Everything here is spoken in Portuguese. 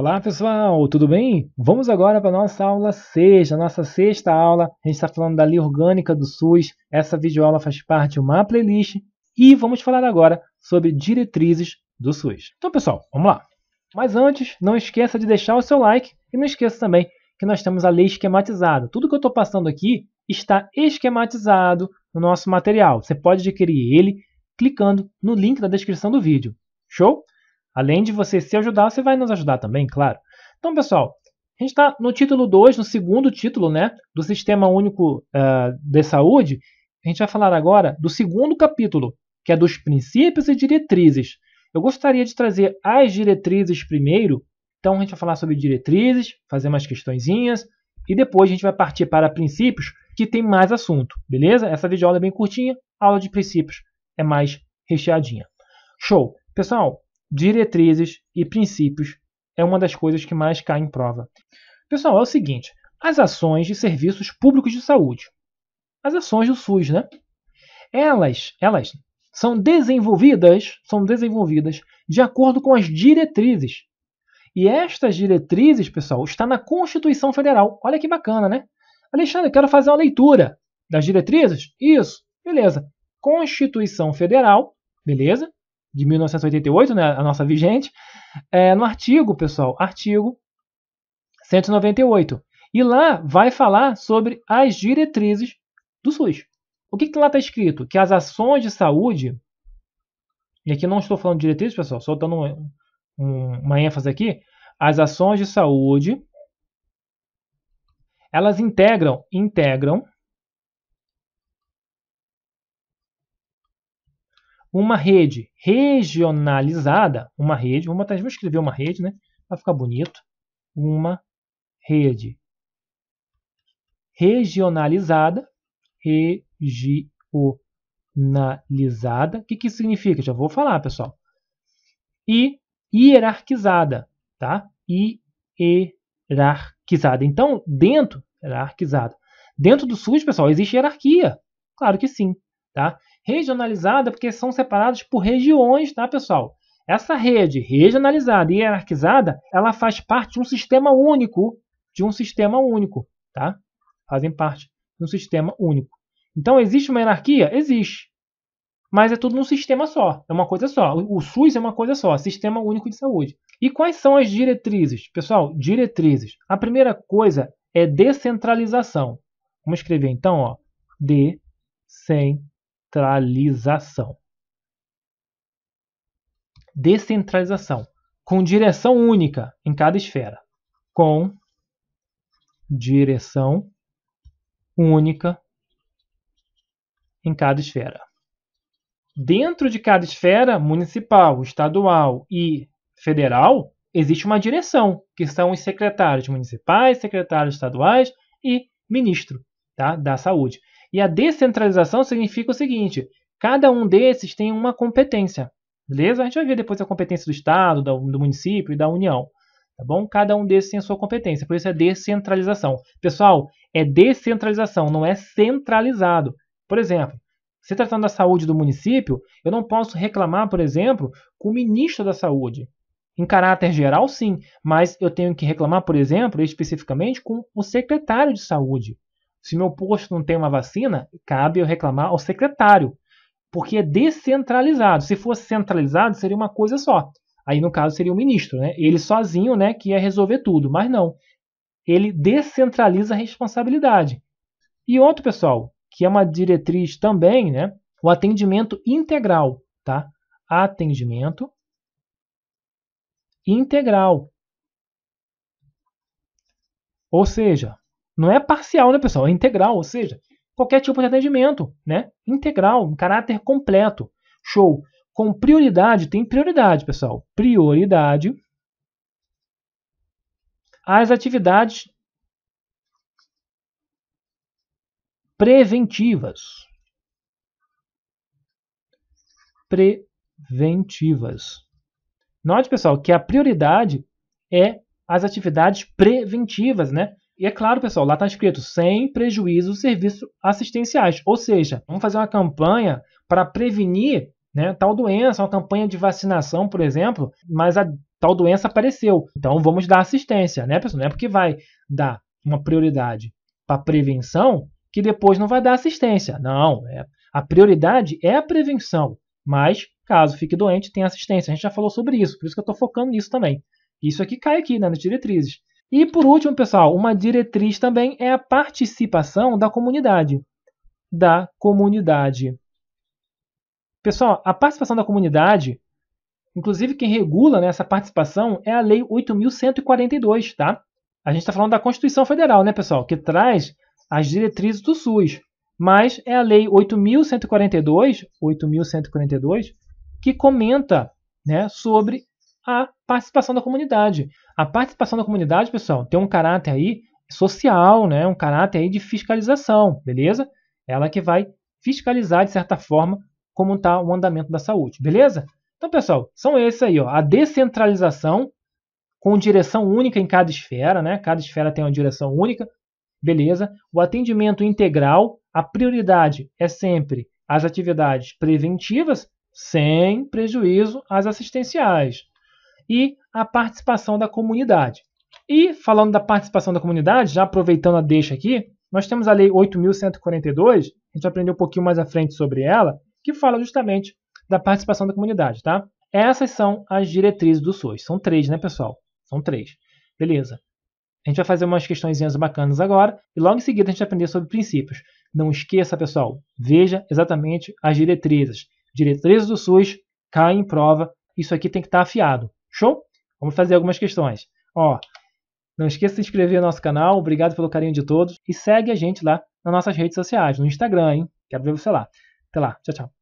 Olá pessoal, tudo bem? Vamos agora para a nossa aula 6, a nossa sexta aula. A gente está falando da lei orgânica do SUS. Essa videoaula faz parte de uma playlist e vamos falar agora sobre diretrizes do SUS. Então pessoal, vamos lá. Mas antes, não esqueça de deixar o seu like e não esqueça também que nós temos a lei esquematizada. Tudo que eu estou passando aqui está esquematizado no nosso material. Você pode adquirir ele clicando no link da descrição do vídeo. Show? Além de você se ajudar, você vai nos ajudar também, claro. Então, pessoal, a gente está no título 2, no segundo título né, do Sistema Único uh, de Saúde. A gente vai falar agora do segundo capítulo, que é dos princípios e diretrizes. Eu gostaria de trazer as diretrizes primeiro. Então, a gente vai falar sobre diretrizes, fazer umas questõezinhas, e depois a gente vai partir para princípios, que tem mais assunto, beleza? Essa videoaula é bem curtinha, a aula de princípios é mais recheadinha. Show! Pessoal, diretrizes e princípios é uma das coisas que mais cai em prova. Pessoal, é o seguinte: as ações de serviços públicos de saúde, as ações do SUS, né? Elas, elas são desenvolvidas, são desenvolvidas de acordo com as diretrizes. E estas diretrizes, pessoal, está na Constituição Federal. Olha que bacana, né? Alexandre, quero fazer uma leitura das diretrizes? Isso, beleza. Constituição Federal, beleza? de 1988, né, a nossa vigente, é, no artigo, pessoal, artigo 198. E lá vai falar sobre as diretrizes do SUS. O que, que lá está escrito? Que as ações de saúde, e aqui não estou falando de diretrizes, pessoal, só dando um, um, uma ênfase aqui, as ações de saúde, elas integram, integram uma rede regionalizada, uma rede, vamos até vou escrever uma rede, né? Vai ficar bonito. Uma rede regionalizada, regionalizada. O que que significa? Já vou falar, pessoal. E hierarquizada, tá? I hierarquizada. Então, dentro hierarquizada. Dentro do SUS, pessoal, existe hierarquia. Claro que sim, tá? regionalizada porque são separados por regiões, tá, pessoal? Essa rede regionalizada e hierarquizada, ela faz parte de um sistema único, de um sistema único, tá? Fazem parte de um sistema único. Então existe uma hierarquia? Existe. Mas é tudo num sistema só, é uma coisa só. O SUS é uma coisa só, Sistema Único de Saúde. E quais são as diretrizes? Pessoal, diretrizes. A primeira coisa é descentralização. Vamos escrever então, ó, D, 100 centralização. Descentralização, com direção única em cada esfera. Com direção única em cada esfera. Dentro de cada esfera municipal, estadual e federal, existe uma direção, que são os secretários municipais, secretários estaduais e ministro tá, da saúde. E a descentralização significa o seguinte: cada um desses tem uma competência. Beleza? A gente vai ver depois a competência do Estado, do município e da União. Tá bom? Cada um desses tem a sua competência, por isso é descentralização. Pessoal, é descentralização, não é centralizado. Por exemplo, se tá tratando da saúde do município, eu não posso reclamar, por exemplo, com o ministro da saúde. Em caráter geral, sim, mas eu tenho que reclamar, por exemplo, especificamente com o secretário de saúde. Se meu posto não tem uma vacina, cabe eu reclamar ao secretário, porque é descentralizado. Se fosse centralizado, seria uma coisa só. Aí, no caso, seria o ministro, né? Ele sozinho, né, que ia resolver tudo, mas não. Ele descentraliza a responsabilidade. E outro, pessoal, que é uma diretriz também, né? O atendimento integral, tá? Atendimento integral. Ou seja, não é parcial, né, pessoal? É integral, ou seja, qualquer tipo de atendimento, né? Integral, um caráter completo. Show. Com prioridade, tem prioridade, pessoal. Prioridade As atividades preventivas. Preventivas. Note, pessoal, que a prioridade é as atividades preventivas, né? E é claro, pessoal, lá está escrito sem prejuízo dos serviços assistenciais. Ou seja, vamos fazer uma campanha para prevenir né, tal doença, uma campanha de vacinação, por exemplo, mas a tal doença apareceu. Então vamos dar assistência, né, pessoal? Não é porque vai dar uma prioridade para prevenção que depois não vai dar assistência. Não, é, a prioridade é a prevenção, mas caso fique doente, tem assistência. A gente já falou sobre isso, por isso que eu estou focando nisso também. Isso aqui cai aqui né, nas diretrizes. E por último, pessoal, uma diretriz também é a participação da comunidade. Da comunidade. Pessoal, a participação da comunidade, inclusive quem regula né, essa participação é a Lei 8.142, tá? A gente está falando da Constituição Federal, né, pessoal? Que traz as diretrizes do SUS. Mas é a Lei 8.142, 8.142, que comenta né, sobre a participação da comunidade. A participação da comunidade, pessoal, tem um caráter aí social, né? um caráter aí de fiscalização, beleza? Ela que vai fiscalizar, de certa forma, como está o andamento da saúde, beleza? Então, pessoal, são esses aí, ó, a descentralização com direção única em cada esfera, né? Cada esfera tem uma direção única, beleza? O atendimento integral, a prioridade é sempre as atividades preventivas, sem prejuízo às assistenciais e a participação da comunidade. E falando da participação da comunidade, já aproveitando a deixa aqui, nós temos a Lei 8.142, a gente vai aprender um pouquinho mais à frente sobre ela, que fala justamente da participação da comunidade, tá? Essas são as diretrizes do SUS. São três, né, pessoal? São três. Beleza. A gente vai fazer umas questões bacanas agora e logo em seguida a gente vai aprender sobre princípios. Não esqueça, pessoal, veja exatamente as diretrizes. Diretrizes do SUS, cai em prova. Isso aqui tem que estar afiado. Show? Vamos fazer algumas questões. Ó, não esqueça de se inscrever no nosso canal. Obrigado pelo carinho de todos. E segue a gente lá nas nossas redes sociais, no Instagram, hein? Quero ver você lá. Até lá. Tchau, tchau.